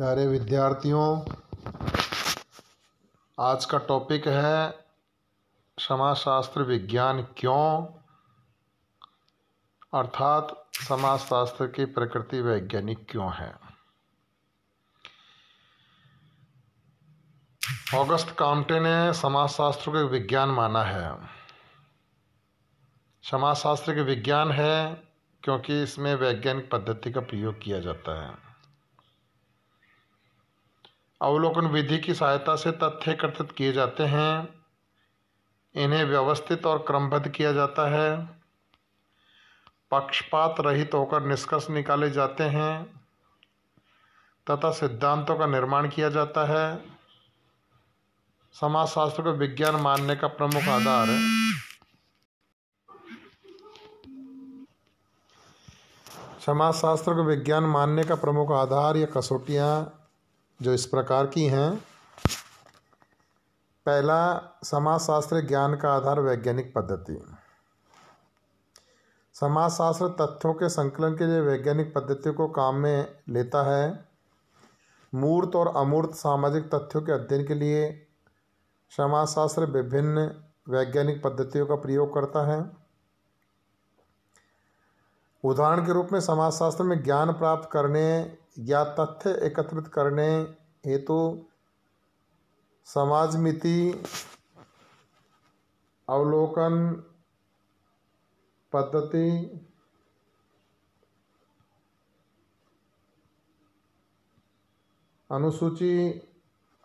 प्यारे विद्यार्थियों आज का टॉपिक है समाजशास्त्र विज्ञान क्यों अर्थात समाजशास्त्र की प्रकृति वैज्ञानिक क्यों है ऑगस्ट कामटे ने समाजशास्त्र को विज्ञान माना है समाजशास्त्र के विज्ञान है क्योंकि इसमें वैज्ञानिक पद्धति का प्रयोग किया जाता है अवलोकन विधि की सहायता से तथ्य एकत्रित किए जाते हैं इन्हें व्यवस्थित और क्रमबद्ध किया जाता है पक्षपात रहित होकर निष्कर्ष निकाले जाते हैं तथा सिद्धांतों का निर्माण किया जाता है समाजशास्त्र को विज्ञान मानने का प्रमुख आधार है समाजशास्त्र को विज्ञान मानने का प्रमुख आधार या कसौटियाँ जो इस प्रकार की हैं पहला समाजशास्त्र ज्ञान का आधार वैज्ञानिक पद्धति समाजशास्त्र तथ्यों के संकलन के लिए वैज्ञानिक पद्धति को काम में लेता है मूर्त और अमूर्त सामाजिक तथ्यों के अध्ययन के लिए समाजशास्त्र विभिन्न वैज्ञानिक पद्धतियों का प्रयोग करता है उदाहरण के रूप में समाजशास्त्र में ज्ञान प्राप्त करने या तथ्य एकत्रित करने हेतु समाजमिति अवलोकन पद्धति अनुसूची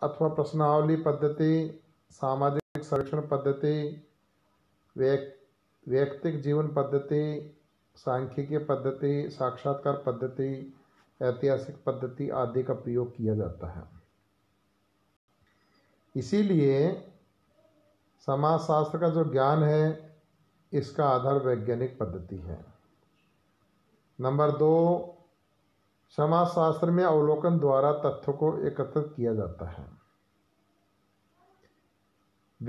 अथवा प्रश्नावली पद्धति सामाजिक संरक्षण पद्धति व्यक्तिक जीवन पद्धति सांख्यिकीय पद्धति साक्षात्कार पद्धति ऐतिहासिक पद्धति आदि का प्रयोग किया जाता है इसीलिए समाजशास्त्र का जो ज्ञान है इसका आधार वैज्ञानिक पद्धति है नंबर दो समाजशास्त्र में अवलोकन द्वारा तथ्यों को एकत्रित किया जाता है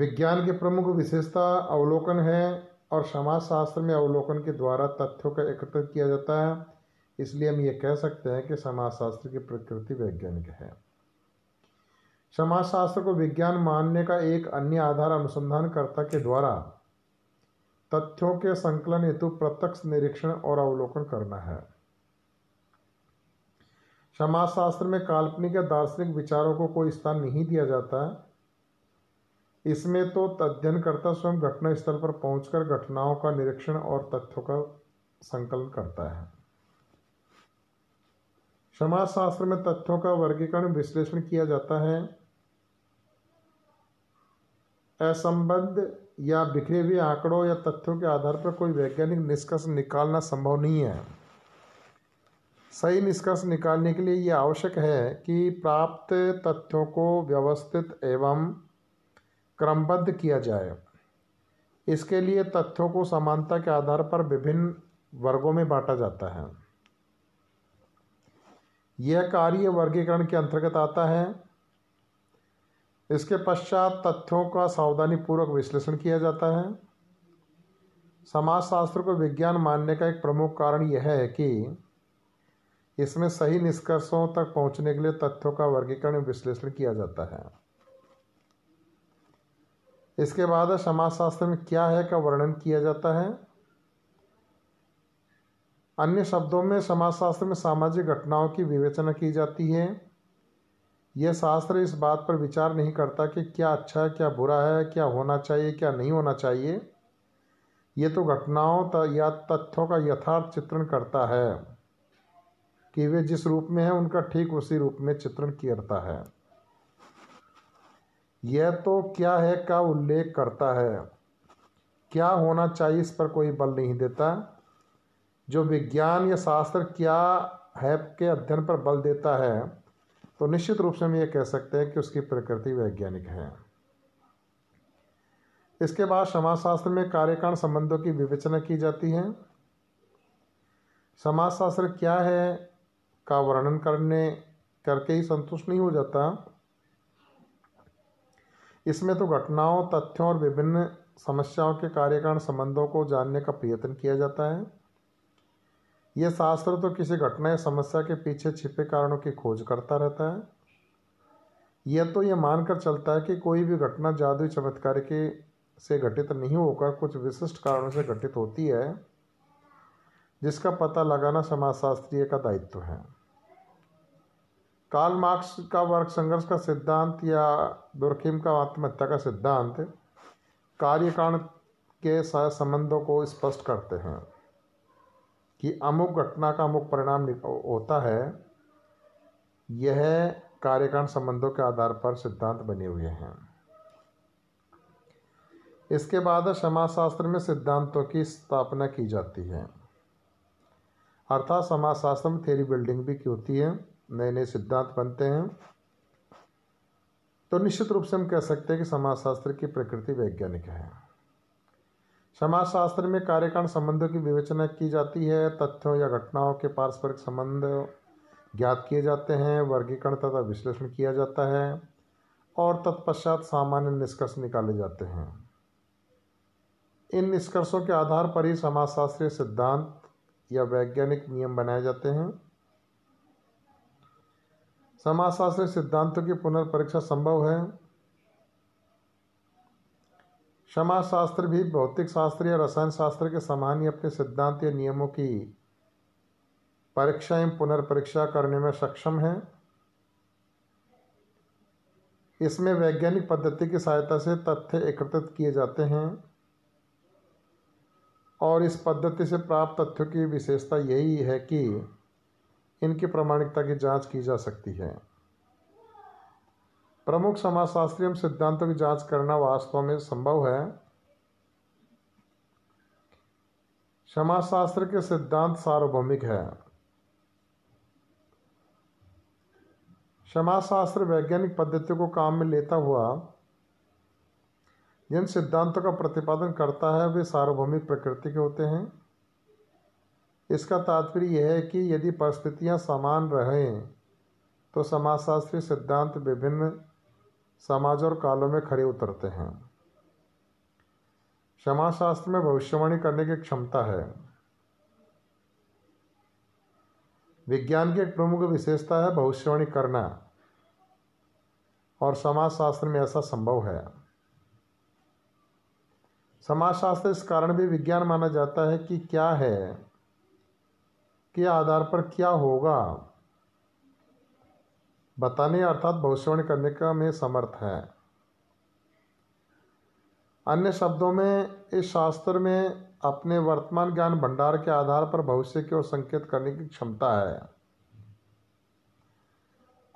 विज्ञान की प्रमुख विशेषता अवलोकन है और समाजशास्त्र में अवलोकन के द्वारा तथ्यों का एकत्र किया जाता है इसलिए हम ये कह सकते हैं कि समाजशास्त्र की प्रकृति वैज्ञानिक है समाजशास्त्र को विज्ञान मानने का एक अन्य आधार अनुसंधानकर्ता के द्वारा तथ्यों के संकलन हेतु प्रत्यक्ष निरीक्षण और अवलोकन करना है समाजशास्त्र में काल्पनिक या दार्शनिक विचारों को कोई स्थान नहीं दिया जाता इसमें तो अध्ययनकर्ता स्वयं घटना स्थल पर पहुंचकर घटनाओं का निरीक्षण और तथ्यों का संकलन करता है समाजशास्त्र में तथ्यों का वर्गीकरण विश्लेषण किया जाता है असंबद्ध या बिखरे हुए आंकड़ों या तथ्यों के आधार पर कोई वैज्ञानिक निष्कर्ष निकालना संभव नहीं है सही निष्कर्ष निकालने के लिए यह आवश्यक है कि प्राप्त तथ्यों को व्यवस्थित एवं क्रमबद्ध किया जाए इसके लिए तथ्यों को समानता के आधार पर विभिन्न वर्गों में बांटा जाता है यह कार्य वर्गीकरण के अंतर्गत आता है इसके पश्चात तथ्यों का सावधानीपूर्वक विश्लेषण किया जाता है समाजशास्त्र को विज्ञान मानने का एक प्रमुख कारण यह है कि इसमें सही निष्कर्षों तक पहुंचने के लिए तथ्यों का वर्गीकरण विश्लेषण किया जाता है इसके बाद समाज शास्त्र में क्या है का वर्णन किया जाता है अन्य शब्दों में समाज शास्त्र में सामाजिक घटनाओं की विवेचना की जाती है यह शास्त्र इस बात पर विचार नहीं करता कि क्या अच्छा है क्या बुरा है क्या होना चाहिए क्या नहीं होना चाहिए ये तो घटनाओं या तथ्यों का यथार्थ चित्रण करता है कि वे जिस रूप में हैं उनका ठीक उसी रूप में चित्रण करता है यह तो क्या है का उल्लेख करता है क्या होना चाहिए इस पर कोई बल नहीं देता जो विज्ञान या शास्त्र क्या है के अध्ययन पर बल देता है तो निश्चित रूप से हम ये कह सकते हैं कि उसकी प्रकृति वैज्ञानिक है इसके बाद समाजशास्त्र में कार्यकारण संबंधों की विवेचना की जाती है समाजशास्त्र क्या है का वर्णन करने करके ही संतुष्ट नहीं हो जाता इसमें तो घटनाओं तथ्यों और विभिन्न समस्याओं के कार्यकारण संबंधों को जानने का प्रयत्न किया जाता है यह शास्त्र तो किसी घटना या समस्या के पीछे छिपे कारणों की खोज करता रहता है यह तो यह मानकर चलता है कि कोई भी घटना जादुई चमत्कार के से घटित नहीं होकर कुछ विशिष्ट कारणों से घटित होती है जिसका पता लगाना समाजशास्त्रीय का दायित्व है कार्ल मार्क्स का वर्ग संघर्ष का सिद्धांत या दुर्खिम का आत्महत्या का सिद्धांत कार्यकारण के संबंधों को स्पष्ट करते हैं कि अमुक घटना का अमुक परिणाम होता है यह कार्यकारण संबंधों के आधार पर सिद्धांत बने हुए हैं इसके बाद समाजशास्त्र में सिद्धांतों की स्थापना की जाती है अर्थात समाजशास्त्र में थेरी बिल्डिंग भी की होती है नए नए सिद्धांत बनते हैं तो निश्चित रूप से हम कह सकते हैं कि समाजशास्त्र की प्रकृति वैज्ञानिक है समाजशास्त्र में कार्यकारण संबंधों की विवेचना की जाती है तथ्यों या घटनाओं के पारस्परिक संबंध ज्ञात किए जाते हैं वर्गीकरण तथा विश्लेषण किया जाता है और तत्पश्चात सामान्य निष्कर्ष निकाले जाते हैं इन निष्कर्षों के आधार पर ही समाजशास्त्रीय सिद्धांत या वैज्ञानिक नियम बनाए जाते हैं समाजशास्त्र सिद्धांतों की पुनर्परीक्षा संभव है समाजशास्त्र भी भौतिक शास्त्र या रसायन शास्त्र के समान ही अपने सिद्धांत या नियमों की परीक्षा एवं पुनर्परीक्षा करने में सक्षम है इसमें वैज्ञानिक पद्धति की सहायता से तथ्य एकत्रित किए जाते हैं और इस पद्धति से प्राप्त तथ्यों की विशेषता यही है कि इनकी प्रामाणिकता की जांच की जा सकती है प्रमुख समाजशास्त्रीय सिद्धांतों की जांच करना वास्तव में संभव है समाजशास्त्र के सिद्धांत सार्वभौमिक है समाजशास्त्र वैज्ञानिक पद्धतियों को काम में लेता हुआ जिन सिद्धांतों का प्रतिपादन करता है वे सार्वभौमिक प्रकृति के होते हैं इसका तात्पर्य यह है कि यदि परिस्थितियां समान रहें तो समाजशास्त्रीय सिद्धांत विभिन्न समाज और कालों में खड़े उतरते हैं समाजशास्त्र में भविष्यवाणी करने की क्षमता है विज्ञान की एक प्रमुख विशेषता है भविष्यवाणी करना और समाजशास्त्र में ऐसा संभव है समाजशास्त्र इस कारण भी विज्ञान माना जाता है कि क्या है के आधार पर क्या होगा बताने अर्थात भविष्यवाणी करने का में समर्थ है अन्य शब्दों में इस शास्त्र में अपने वर्तमान ज्ञान भंडार के आधार पर भविष्य की ओर संकेत करने की क्षमता है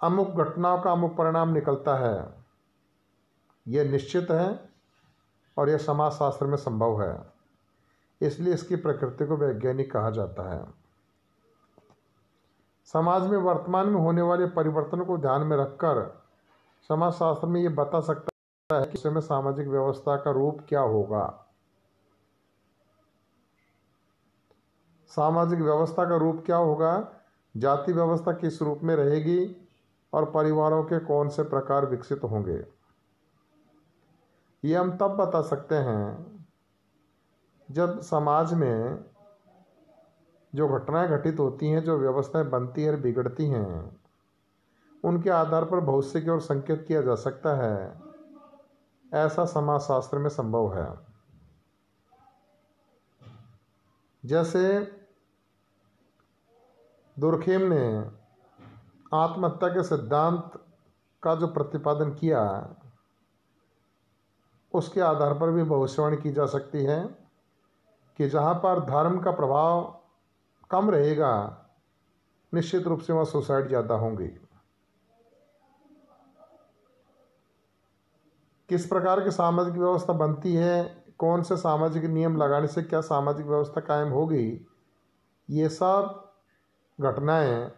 अमुक घटनाओं का अमुक परिणाम निकलता है यह निश्चित है और यह समाजशास्त्र में संभव है इसलिए इसकी प्रकृति को वैज्ञानिक कहा जाता है समाज में वर्तमान में होने वाले परिवर्तन को ध्यान में रखकर समाजशास्त्र में ये बता सकता है कि समय सामाजिक व्यवस्था का रूप क्या होगा सामाजिक व्यवस्था का रूप क्या होगा जाति व्यवस्था किस रूप में रहेगी और परिवारों के कौन से प्रकार विकसित होंगे ये हम तब बता सकते हैं जब समाज में जो घटनाएं घटित होती हैं जो व्यवस्थाएं बनती हैं बिगड़ती हैं उनके आधार पर भविष्य की ओर संकेत किया जा सकता है ऐसा समाजशास्त्र में संभव है जैसे दुर्खेम ने आत्महत्या के सिद्धांत का जो प्रतिपादन किया उसके आधार पर भी भविष्यवाणी की जा सकती है कि जहाँ पर धर्म का प्रभाव कम रहेगा निश्चित रूप से वहाँ सुसाइड ज़्यादा होंगे किस प्रकार की सामाजिक व्यवस्था बनती है कौन से सामाजिक नियम लगाने से क्या सामाजिक व्यवस्था कायम होगी ये सब घटनाएं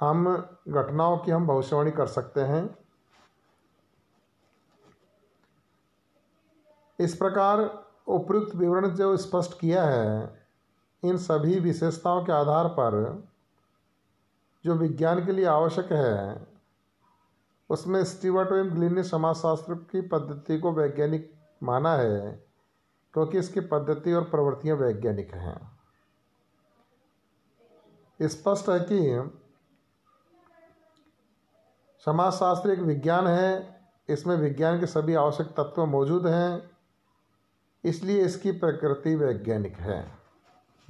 हम घटनाओं की हम भविष्यवाणी कर सकते हैं इस प्रकार उपयुक्त विवरण जो स्पष्ट किया है इन सभी विशेषताओं के आधार पर जो विज्ञान के लिए आवश्यक है उसमें स्टीवर्ट एवं ग्लिन ने समाजशास्त्र की पद्धति को वैज्ञानिक माना है क्योंकि इसकी पद्धति और प्रवृत्तियां वैज्ञानिक हैं स्पष्ट है कि समाजशास्त्र एक विज्ञान है इसमें विज्ञान के सभी आवश्यक तत्व मौजूद हैं इसलिए इसकी प्रकृति वैज्ञानिक है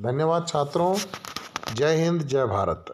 धन्यवाद छात्रों जय हिंद जय भारत